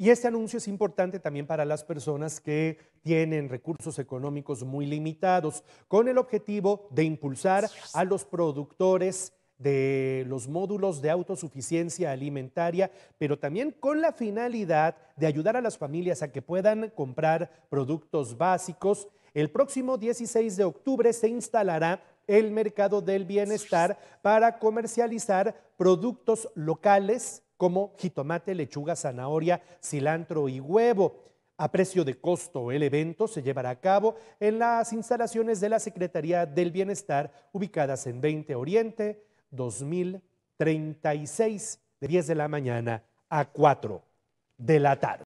Y este anuncio es importante también para las personas que tienen recursos económicos muy limitados, con el objetivo de impulsar a los productores de los módulos de autosuficiencia alimentaria, pero también con la finalidad de ayudar a las familias a que puedan comprar productos básicos. El próximo 16 de octubre se instalará el mercado del bienestar para comercializar productos locales como jitomate, lechuga, zanahoria, cilantro y huevo. A precio de costo, el evento se llevará a cabo en las instalaciones de la Secretaría del Bienestar, ubicadas en 20 Oriente, 2036, de 10 de la mañana a 4 de la tarde.